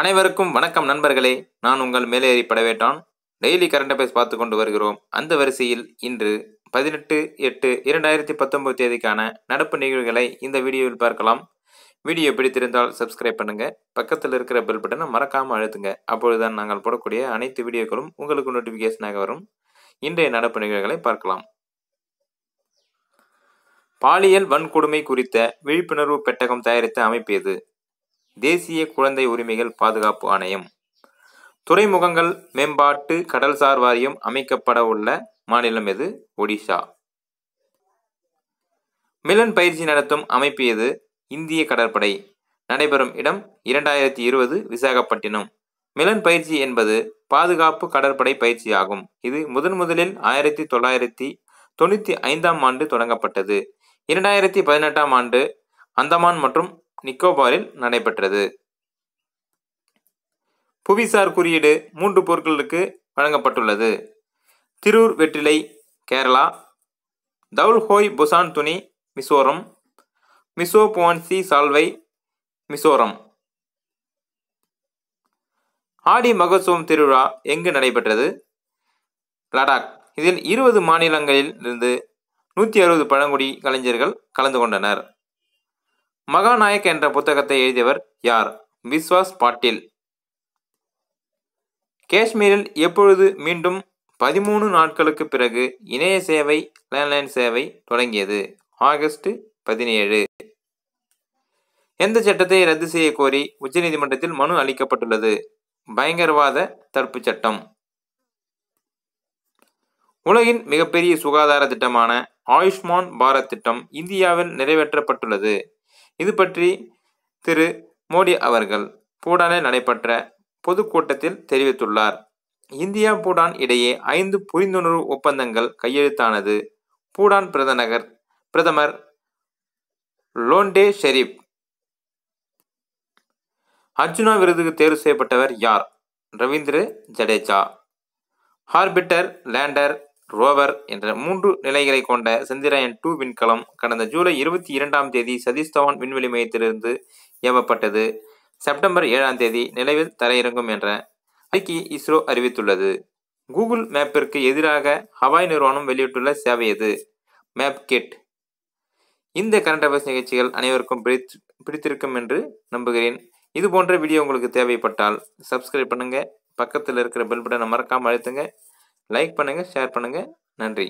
அனைவருக்கும் வணக்கம் நண்பர்களே நான் உங்கள் மேலேறி படவேட்டான் டெய்லி கரண்ட் அஃபேர்ஸ் பார்த்து கொண்டு வருகிறோம் அந்த வரிசையில் இன்று பதினெட்டு எட்டு இரண்டாயிரத்தி பத்தொன்பது தேதிக்கான நடப்பு நிகழ்வுகளை இந்த வீடியோவில் பார்க்கலாம் வீடியோ பிடித்திருந்தால் சப்ஸ்கிரைப் பண்ணுங்கள் பக்கத்தில் இருக்கிற பெல் பட்டனை மறக்காமல் அழுத்துங்க அப்பொழுதுதான் நாங்கள் போடக்கூடிய அனைத்து வீடியோக்களும் உங்களுக்கு நோட்டிஃபிகேஷனாக வரும் இன்றைய நடப்பு நிகழ்வுகளை பார்க்கலாம் பாலியல் வன்கொடுமை குறித்த விழிப்புணர்வு பெட்டகம் தயாரித்த அமைப்பு எது தேசிய குழந்தை உரிமைகள் பாதுகாப்பு ஆணையம் துறைமுகங்கள் மேம்பாட்டு கடல்சார் வாரியம் அமைக்கப்பட உள்ள மாநிலம் எது ஒடிசா மிலன் பயிற்சி நடத்தும் அமைப்பு எது இந்திய கடற்படை நடைபெறும் இடம் இரண்டாயிரத்தி இருபது விசாகப்பட்டினம் மிலன் பயிற்சி என்பது பாதுகாப்பு கடற்படை பயிற்சி ஆகும் இது முதன் முதலில் ஆயிரத்தி தொள்ளாயிரத்தி தொண்ணூற்றி ஐந்தாம் ஆண்டு தொடங்கப்பட்டது இரண்டாயிரத்தி பதினெட்டாம் ஆண்டு அந்தமான் மற்றும் நிக்கோபாரில் நடைபெற்றது புவிசார் குறியீடு மூன்று பொருட்களுக்கு வழங்கப்பட்டுள்ளது திருர் வெற்றிலை கேரளா தவுல்ஹோய் புசான் துணி மிசோரம் மிசோ புவான்சி சால்வை மிசோரம் ஆடி மகோத்சவம் திருவிழா எங்கு நடைபெற்றது லடாக் இதில் இருபது மாநிலங்களில் இருந்து நூற்றி அறுபது பழங்குடி கலைஞர்கள் கலந்து கொண்டனர் மகாநாயக் என்ற புத்தகத்தை எழுதியவர் யார் விஸ்வாஸ் பாட்டீல் காஷ்மீரில் எப்பொழுது மீண்டும் பதிமூணு நாட்களுக்கு பிறகு இணைய சேவை லேண்ட்லைன் சேவை தொடங்கியது ஆகஸ்ட் பதினேழு எந்த சட்டத்தை ரத்து செய்ய கோரி உச்சநீதிமன்றத்தில் மனு அளிக்கப்பட்டுள்ளது பயங்கரவாத தடுப்பு சட்டம் உலகின் மிகப்பெரிய சுகாதார திட்டமான ஆயுஷ்மான் பாரத் திட்டம் இந்தியாவில் நிறைவேற்றப்பட்டுள்ளது இது பற்றி திரு மோடி அவர்கள் பூடானில் நடைபெற்ற பொதுக்கூட்டத்தில் தெரிவித்துள்ளார் இந்தியா பூடான் இடையே ஐந்து புரிந்துணர்வு ஒப்பந்தங்கள் கையெழுத்தானது பூடான் பிரதநகர் பிரதமர் லோண்டே ஷெரீப் அர்ஜுனா விருதுக்கு தேர்வு செய்யப்பட்டவர் யார் Ravindra Jadeja orbiter lander rover என்ற மூன்று நிலைகளை கொண்ட சந்திரயன் டூ விண்கலம் கடந்த ஜூலை இருபத்தி இரண்டாம் தேதி சதீஷ் விண்வெளி மையத்திலிருந்து ஏவப்பட்டது செப்டம்பர் ஏழாம் தேதி நிலவில் தரையிறங்கும் என்ற அறிக்கை இஸ்ரோ அறிவித்துள்ளது கூகுள் மேப்பிற்கு எதிராக ஹவாய் நிறுவனம் வெளியிட்டுள்ள சேவை எது மேப் கிட் இந்த கரண்ட் அஃபேர்ஸ் நிகழ்ச்சிகள் அனைவருக்கும் பிடித்து பிடித்திருக்கும் என்று நம்புகிறேன் இது போன்ற வீடியோ உங்களுக்கு தேவைப்பட்டால் சப்ஸ்கிரைப் பண்ணுங்கள் பக்கத்தில் இருக்கிற பெல் பட்டனை மறக்காமல் அழுத்துங்க லைக் பண்ணுங்கள் ஷேர் பண்ணுங்கள் நன்றி